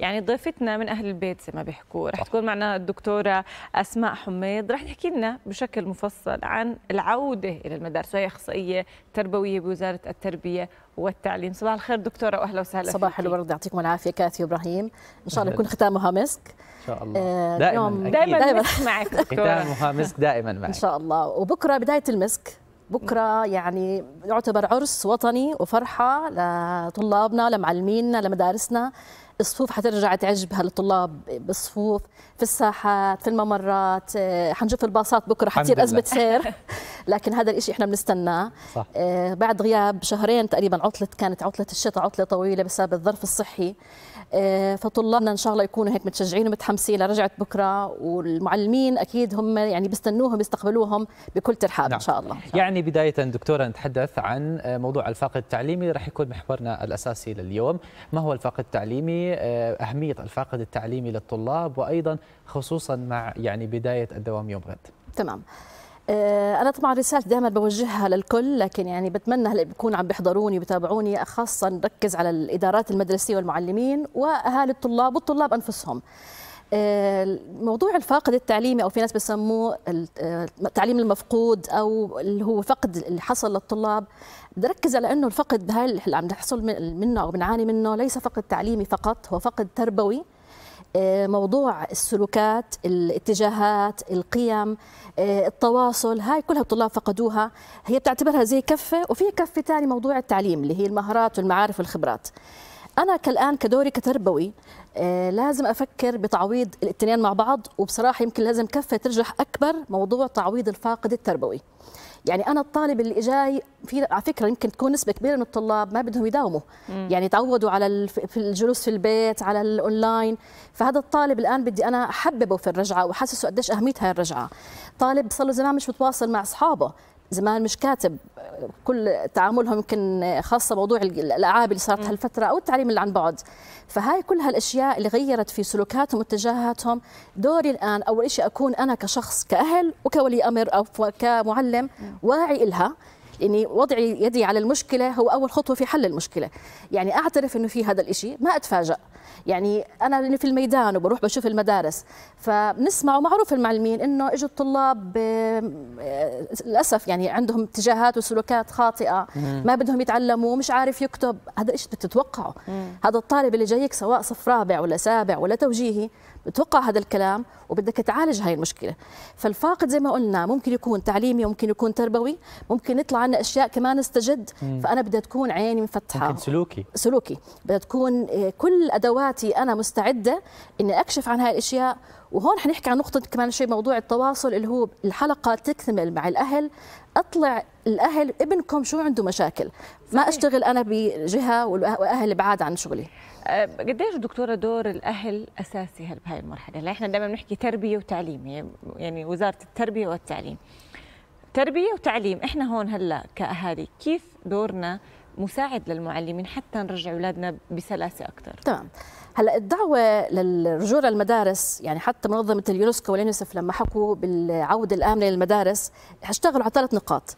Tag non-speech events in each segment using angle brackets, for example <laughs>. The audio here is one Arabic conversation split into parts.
يعني ضيفتنا من أهل البيت زي ما بيحكوا رح تكون معنا الدكتورة أسماء حميد رح تحكي لنا بشكل مفصل عن العودة إلى المدارس وهي أخصائية تربوية بوزارة التربية والتعليم صباح الخير دكتورة وأهلا وسهلا صباح الورد يعطيكم العافية كاتي إبراهيم إن شاء الله يكون ختامها مسك إن شاء الله آه دائما دائما, دائماً معك <laughs> ختامها مسك دائما معك إن شاء الله وبكرة بداية المسك بكره يعني يعتبر عرس وطني وفرحه لطلابنا لمعلمينا لمدارسنا الصفوف حترجع تعجبها الطلاب بالصفوف في الساحات في الممرات آه، حنشوف الباصات بكره حتصير ازمه سير <laughs> لكن هذا الشيء احنا بنستناه آه، بعد غياب شهرين تقريبا عطله كانت عطله الشتاء عطله طويله بسبب الظرف الصحي آه، فطلابنا ان شاء الله يكونوا هيك متشجعين ومتحمسين لرجعه بكره والمعلمين اكيد هم يعني بيستنوهم بيستقبلوهم بكل ترحاب نعم. ان شاء الله يعني بدايه دكتوره نتحدث عن موضوع الفاقد التعليمي رح يكون محورنا الاساسي لليوم ما هو الفاقد التعليمي آه، اهميه الفاقد التعليمي للطلاب وايضا خصوصا مع يعني بدايه الدوام يوم غد. تمام. آه، انا طبعا رسالتي دائما بوجهها للكل لكن يعني بتمنى هلا بيكونوا عم بيحضروني وبيتابعوني خاصه نركز على الادارات المدرسيه والمعلمين واهالي الطلاب والطلاب انفسهم موضوع الفاقد التعليمي او في ناس بسموه آه، التعليم المفقود او اللي هو فقد اللي حصل للطلاب بركز على انه الفقد بهاي اللي عم نحصل منه او بنعاني منه ليس فقد تعليمي فقط هو فقد تربوي آه، موضوع السلوكات الاتجاهات القيم آه، التواصل هاي كلها الطلاب فقدوها هي بتعتبرها زي كفه وفي كفه ثانيه موضوع التعليم اللي هي المهارات والمعارف والخبرات انا كالان كدوري كتربوي آه، لازم افكر بتعويض الاثنين مع بعض وبصراحه يمكن لازم كفه ترجح اكبر موضوع تعويض الفاقد التربوي يعني انا الطالب اللي جاي في على فكره يمكن تكون نسبه كبيره من الطلاب ما بدهم يداوموا يعني تعودوا على الجلوس في البيت على الاونلاين فهذا الطالب الان بدي انا احببه في الرجعه واحسسه قديش اهميه هاي الرجعه طالب صار له زمان مش متواصل مع اصحابه زمان مش كاتب كل تعاملهم يمكن خاصه موضوع الألعاب اللي صارت هالفتره او التعليم اللي عن بعد فهاي كل هالاشياء اللي غيرت في سلوكاتهم واتجاهاتهم دوري الان اول شيء اكون انا كشخص كاهل وكولي امر او كمعلم واعي الها اني يعني وضعي يدي على المشكله هو اول خطوه في حل المشكله يعني اعترف انه في هذا الشيء ما اتفاجئ يعني انا في الميدان وبروح بشوف المدارس فبنسمع ومعروف المعلمين انه اجوا الطلاب للاسف يعني عندهم اتجاهات وسلوكات خاطئه ما بدهم يتعلموا مش عارف يكتب هذا ايش بتتوقعه هذا الطالب اللي جايك سواء صف رابع ولا سابع ولا توجيهي بتوقع هذا الكلام وبدك تعالج هاي المشكله فالفاقد زي ما قلنا ممكن يكون تعليمي ممكن يكون تربوي ممكن يطلع عنا اشياء كمان استجد فانا بدها تكون عيني مفتحه ممكن سلوكي سلوكي بدها تكون آه، كل ادوات ذواتي انا مستعده اني اكشف عن هاي الاشياء وهون حنحكي عن نقطه كمان شيء موضوع التواصل اللي هو الحلقه تكتمل مع الاهل اطلع الاهل ابنكم شو عنده مشاكل ما اشتغل انا بجهه واهل بعاد عن شغلي أه، قديش دكتوره دور الاهل اساسي بهاي المرحله احنا دائما بنحكي تربيه وتعليم يعني-, يعني وزاره التربيه والتعليم تربيه وتعليم احنا هون هلا كاهالي كيف دورنا مساعد للمعلمين حتى نرجع اولادنا بسلاسه اكثر تمام هلا الدعوه للرجوع للمدارس يعني حتى منظمه اليونسكو واليونسف لما حكوا بالعوده الامنه للمدارس اشتغلوا على ثلاث نقاط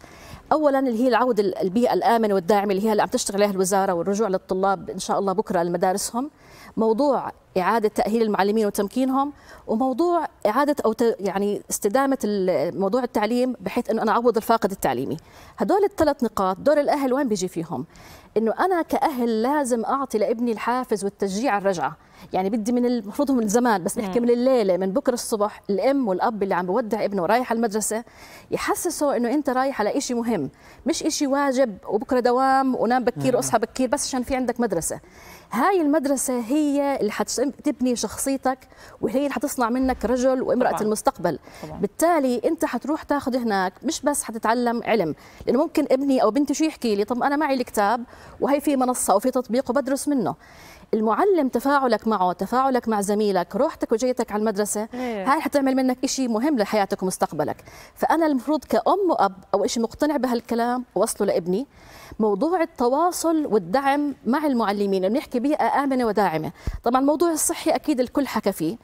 اولا اللي هي العوده البيئه الامنه والداعمه اللي هي اللي عم تشتغل عليها الوزاره والرجوع للطلاب ان شاء الله بكره لمدارسهم موضوع اعاده تاهيل المعلمين وتمكينهم وموضوع اعاده او يعني استدامه موضوع التعليم بحيث انه انا اعوض الفاقد التعليمي هدول الثلاث نقاط دور الاهل وين بيجي فيهم انه انا كاهل لازم اعطي لابني الحافز والتشجيع على الرجعه يعني بدي من المفروض من زمان بس نحكي من الليله من بكره الصبح الام والاب اللي عم بودع ابنه رايح على المدرسه يحسسه انه انت رايح على شيء مهم مش شيء واجب وبكره دوام ونام بكير واصحى بكير بس عشان في عندك مدرسه هاي المدرسه هي اللي حتبني شخصيتك وهي اللي حتصنع منك رجل وامراه طبعا. المستقبل طبعا. بالتالي انت حتروح تاخذ هناك مش بس حتتعلم علم لانه ممكن ابني او بنتي شو يحكي لي طب انا معي الكتاب وهي في منصه او في تطبيق وبدرس منه المعلم تفاعلك معه تفاعلك مع زميلك روحتك وجيتك على المدرسه إيه. هاي حتعمل منك شيء مهم لحياتك ومستقبلك فانا المفروض كأم وأب أو شيء مقتنع بهالكلام وصله لابني موضوع التواصل والدعم مع المعلمين بنحكي بيئه امنه وداعمه طبعا الموضوع الصحي اكيد الكل حكى فيه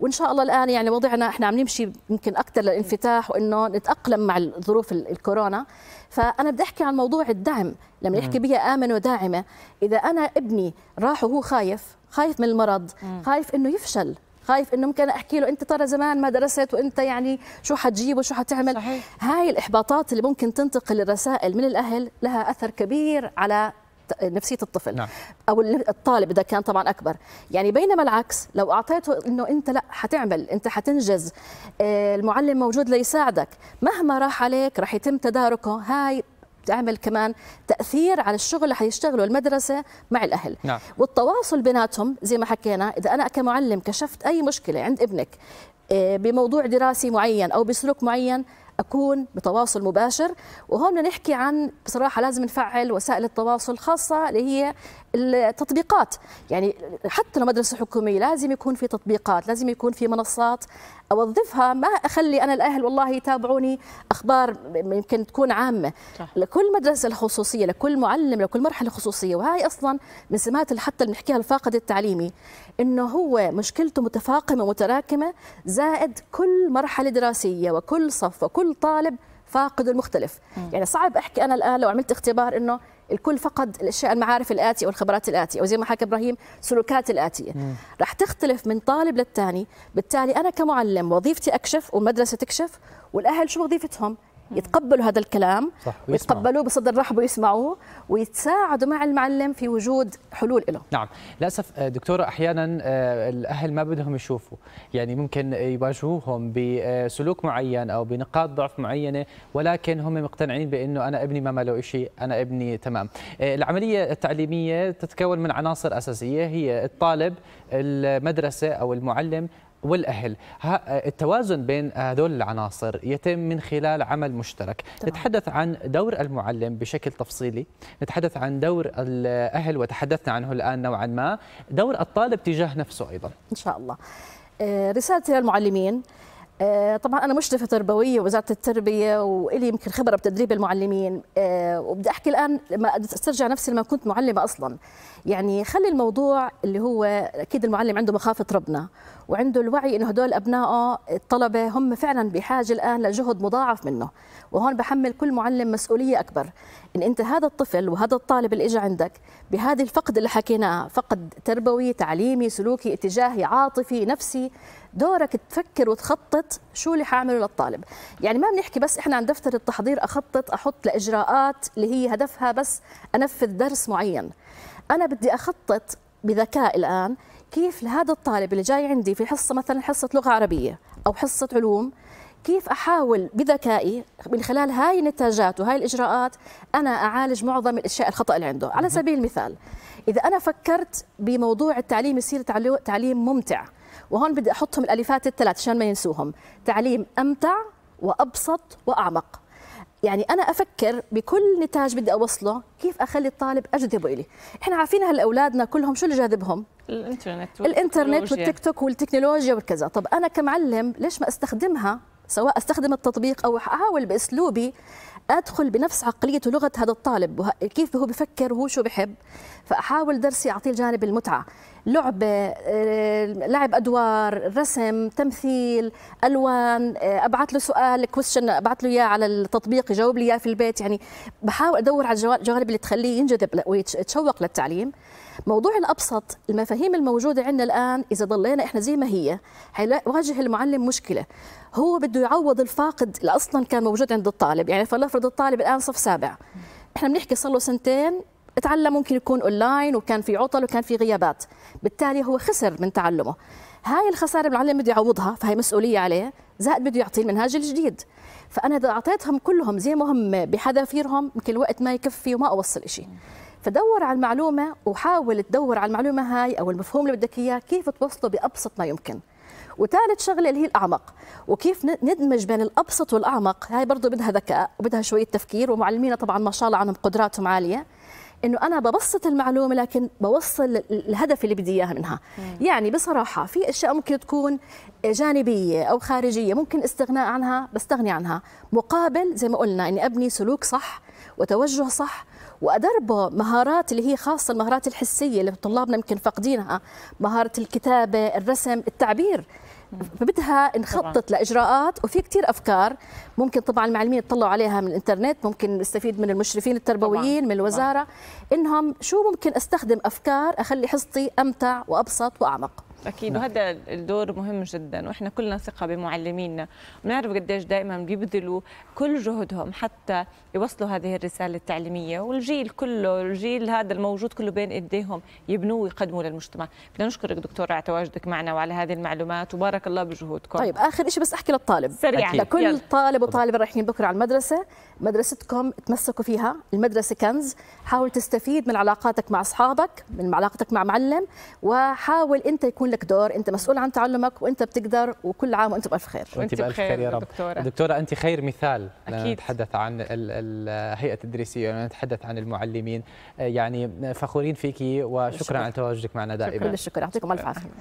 وان شاء الله الان يعني وضعنا احنا عم نمشي يمكن اكثر للانفتاح وانه نتاقلم مع ظروف الكورونا فانا بدي احكي عن موضوع الدعم لما يحكي بها آمنة وداعمة إذا أنا ابني راح وهو خايف خايف من المرض خايف إنه يفشل خايف انه ممكن احكي له انت ترى زمان ما درست وانت يعني شو حتجيب وشو حتعمل صحيح. هاي الاحباطات اللي ممكن تنتقل الرسائل من الاهل لها اثر كبير على نفسيه الطفل نعم. او الطالب اذا كان طبعا اكبر يعني بينما العكس لو اعطيته انه انت لا حتعمل انت حتنجز آه، المعلم موجود ليساعدك مهما راح عليك راح يتم تداركه هاي بتعمل كمان تاثير على الشغل اللي حيشتغله المدرسه مع الاهل نعم. والتواصل بيناتهم زي ما حكينا اذا انا كمعلم كشفت اي مشكله عند ابنك آه، بموضوع دراسي معين او بسلوك معين اكون بتواصل مباشر وهون نحكي عن بصراحه لازم نفعل وسائل التواصل خاصه اللي هي التطبيقات يعني حتى لو مدرسه حكوميه لازم يكون في تطبيقات لازم يكون في منصات اوظفها ما اخلي انا الاهل والله يتابعوني اخبار يمكن تكون عامه صح. لكل مدرسه الخصوصيه لكل معلم لكل مرحله خصوصيه وهي اصلا من سمات حتى اللي بنحكيها الفاقد التعليمي انه هو مشكلته متفاقمه متراكمه زائد كل مرحله دراسيه وكل صف وكل طالب فاقد المختلف يعني صعب احكي انا الان لو عملت اختبار انه الكل فقد الاشياء المعارف الاتيه والخبرات الاتيه او زي ما حكى ابراهيم سلوكات الاتيه رح تختلف من طالب للثاني بالتالي انا كمعلم وظيفتي اكشف والمدرسه تكشف والاهل شو وظيفتهم يتقبلوا هذا الكلام صح ويتقبلوه بصدر رحب ويسمعوه ويتساعدوا مع المعلم في وجود حلول له نعم للاسف آه، دكتوره احيانا آه، الاهل ما بدهم يشوفوا يعني ممكن يواجهوهم بسلوك معين او بنقاط ضعف معينه ولكن هم مقتنعين بانه انا ابني ما ماله شيء انا ابني تمام آه، العمليه التعليميه تتكون من عناصر اساسيه هي الطالب المدرسه او المعلم والاهل التوازن بين هذول العناصر يتم من خلال عمل مشترك طبعا. نتحدث عن دور المعلم بشكل تفصيلي نتحدث عن دور الاهل وتحدثنا عنه الان نوعا ما دور الطالب تجاه نفسه ايضا ان شاء الله آه، رسالتي للمعلمين آه، طبعا انا مشرفه تربويه وزاره التربيه والي يمكن خبره بتدريب المعلمين آه، وبدي احكي الان لما استرجع نفسي لما كنت معلمه اصلا يعني خلي الموضوع اللي هو اكيد المعلم عنده مخافه ربنا وعنده الوعي انه هدول ابنائه الطلبه هم فعلا بحاجه الان لجهد مضاعف منه وهون بحمل كل معلم مسؤوليه اكبر ان انت هذا الطفل وهذا الطالب اللي اجى عندك بهذه الفقد اللي حكيناه فقد تربوي تعليمي سلوكي اتجاهي عاطفي نفسي دورك تفكر وتخطط شو اللي حاعمله للطالب يعني ما بنحكي بس احنا عن دفتر التحضير اخطط احط لاجراءات اللي هي هدفها بس انفذ درس معين انا بدي اخطط بذكاء الان كيف لهذا الطالب اللي جاي عندي في حصه مثلا حصه لغه عربيه او حصه علوم كيف احاول بذكائي من خلال هاي النتاجات وهاي الاجراءات انا اعالج معظم الاشياء الخطا اللي عنده على سبيل المثال اذا انا فكرت بموضوع التعليم يصير تعليم ممتع وهون بدي احطهم الاليفات الثلاث عشان ما ينسوهم تعليم امتع وابسط واعمق يعني انا افكر بكل نتاج بدي اوصله كيف اخلي الطالب اجذبه الي احنا عارفين هلا اولادنا كلهم شو اللي جاذبهم الانترنت الانترنت والتيك توك والتكنولوجيا والكذا طب انا كمعلم ليش ما استخدمها سواء استخدم التطبيق او احاول باسلوبي ادخل بنفس عقليه ولغه هذا الطالب كيف هو بفكر وهو شو بحب فاحاول درسي اعطيه الجانب المتعه لعبه آه، لعب ادوار رسم تمثيل الوان آه، ابعت له سؤال كويشن ابعت له اياه على التطبيق يجاوب لي اياه في البيت يعني بحاول ادور على الجوانب اللي تخليه ينجذب ويتشوق للتعليم موضوع الابسط المفاهيم الموجوده عندنا الان اذا ضلينا احنا زي ما هي حيواجه المعلم مشكله هو بده يعوض الفاقد اللي اصلا كان موجود عند الطالب يعني فلنفرض الطالب الان صف سابع احنا بنحكي صار له سنتين تعلم ممكن يكون اونلاين وكان في عطل وكان في غيابات بالتالي هو خسر من تعلمه هاي الخساره المعلم بده يعوضها فهي مسؤوليه عليه زائد بده يعطي المنهاج الجديد فانا اذا اعطيتهم كلهم زي ما هم بحذافيرهم يمكن الوقت ما يكفي وما اوصل شيء فدور على المعلومه وحاول تدور على المعلومه هاي او المفهوم اللي بدك اياه كيف توصله بابسط ما يمكن وثالث شغله اللي هي الاعمق وكيف ندمج بين الابسط والاعمق هاي برضه بدها ذكاء وبدها شويه تفكير ومعلمينا طبعا ما شاء الله عنهم قدراتهم عاليه انه انا ببسط المعلومه لكن بوصل الهدف اللي بدي اياه منها مم. يعني بصراحه في اشياء ممكن تكون جانبيه او خارجيه ممكن استغناء عنها بستغني عنها مقابل زي ما قلنا اني ابني سلوك صح وتوجه صح وأدربه مهارات اللي هي خاصة المهارات الحسية اللي طلابنا يمكن فاقدينها مهارة الكتابة الرسم التعبير فبدها نخطط طبعا. لاجراءات وفي كثير افكار ممكن طبعا المعلمين يطلعوا عليها من الانترنت ممكن نستفيد من المشرفين التربويين طبعا. من الوزاره طبعا. انهم شو ممكن استخدم افكار اخلي حصتي امتع وابسط واعمق اكيد نعم. وهذا الدور مهم جدا واحنا كلنا ثقه بمعلمينا بنعرف قديش دائما بيبذلوا كل جهدهم حتى يوصلوا هذه الرساله التعليميه والجيل كله الجيل هذا الموجود كله بين ايديهم يبنوه ويقدموه للمجتمع بدنا نشكرك دكتور على تواجدك معنا وعلى هذه المعلومات وبارك الله بجهودكم طيب اخر شيء بس احكي للطالب سريعا لكل طالب وطالبه رايحين بكره على المدرسه مدرستكم تمسكوا فيها المدرسة كنز حاول تستفيد من علاقاتك مع أصحابك من علاقتك مع معلم وحاول أنت يكون لك دور أنت مسؤول عن تعلمك وأنت بتقدر وكل عام وأنت بألف خير وأنت بألف خير يا رب دكتورة, دكتورة أنت خير مثال أكيد نتحدث عن الهيئة التدريسية نتحدث عن المعلمين يعني فخورين فيك وشكرا على تواجدك معنا دائما كل الشكر يعطيكم ألف عافية